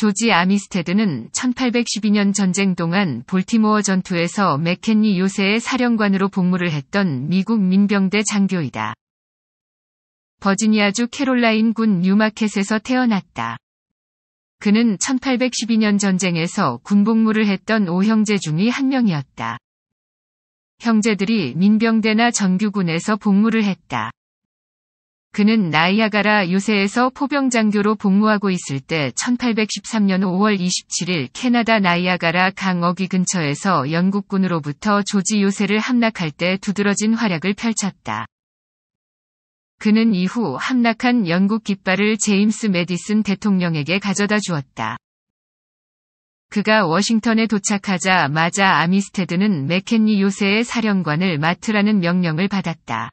조지 아미스테드는 1812년 전쟁 동안 볼티모어 전투에서 맥켄니 요새의 사령관으로 복무를 했던 미국 민병대 장교이다. 버지니아주 캐롤라인군 뉴마켓에서 태어났다. 그는 1812년 전쟁에서 군복무를 했던 5형제 중의 한 명이었다. 형제들이 민병대나 정규군에서 복무를 했다. 그는 나이아가라 요새에서 포병장교로 복무하고 있을 때 1813년 5월 27일 캐나다 나이아가라 강 어귀 근처에서 영국군으로부터 조지 요새를 함락할 때 두드러진 활약을 펼쳤다. 그는 이후 함락한 영국 깃발을 제임스 메디슨 대통령에게 가져다 주었다. 그가 워싱턴에 도착하자마자 아미스테드는 맥켄리 요새의 사령관을 맡으라는 명령을 받았다.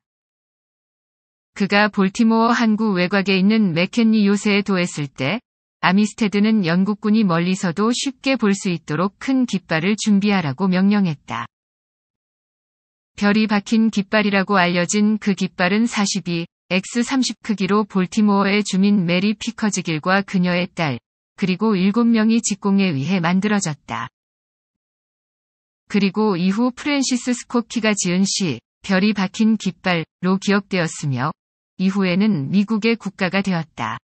그가 볼티모어 항구 외곽에 있는 맥켄리 요새에 도했을 때 아미스테드는 영국군이 멀리서도 쉽게 볼 수 있도록 큰 깃발을 준비하라고 명령했다. 별이 박힌 깃발이라고 알려진 그 깃발은 42, X30 크기로 볼티모어의 주민 메리 피커즈 길과 그녀의 딸, 그리고 7명이 직공에 의해 만들어졌다. 그리고 이후 프랜시스 스코키가 지은 시, 별이 박힌 깃발로 기억되었으며, 이후에는 미국의 국가가 되었다.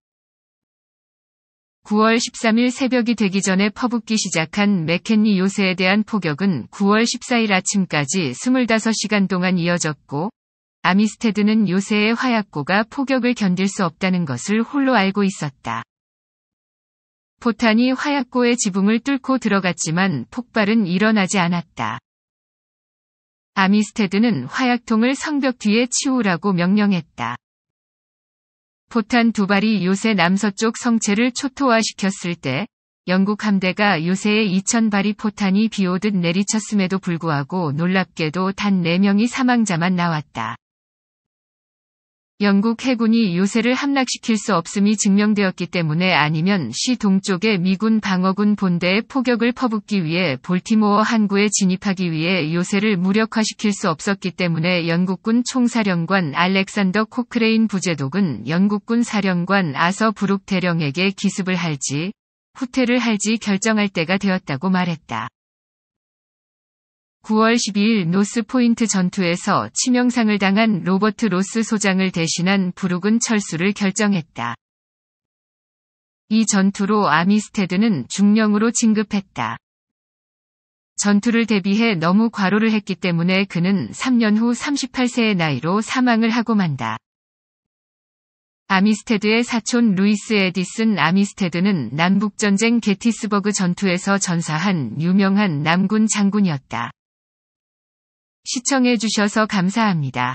9월 13일 새벽이 되기 전에 퍼붓기 시작한 맥켄리 요새에 대한 포격은 9월 14일 아침까지 25시간 동안 이어졌고, 아미스테드는 요새의 화약고가 포격을 견딜 수 없다는 것을 홀로 알고 있었다. 포탄이 화약고의 지붕을 뚫고 들어갔지만 폭발은 일어나지 않았다. 아미스테드는 화약통을 성벽 뒤에 치우라고 명령했다. 포탄 두 발이 요새 남서쪽 성체를 초토화시켰을 때 영국 함대가 요새의 2000발이 포탄이 비오듯 내리쳤음에도 불구하고 놀랍게도 단 4명이 사망자만 나왔다. 영국 해군이 요새를 함락시킬 수 없음이 증명되었기 때문에 아니면 시 동쪽의 미군 방어군 본대의 포격을 퍼붓기 위해 볼티모어 항구에 진입하기 위해 요새를 무력화시킬 수 없었기 때문에 영국군 총사령관 알렉산더 코크레인 부제독은 영국군 사령관 아서 브룩 대령에게 기습을 할지 후퇴를 할지 결정할 때가 되었다고 말했다. 9월 12일 노스포인트 전투에서 치명상을 당한 로버트 로스 소장을 대신한 부르은 철수를 결정했다. 이 전투로 아미스테드는 중령으로 진급했다. 전투를 대비해 너무 과로를 했기 때문에 그는 3년 후 38세의 나이로 사망을 하고 만다. 아미스테드의 사촌 루이스 에디슨 아미스테드는 남북전쟁 게티스버그 전투에서 전사한 유명한 남군 장군이었다. 시청해주셔서 감사합니다.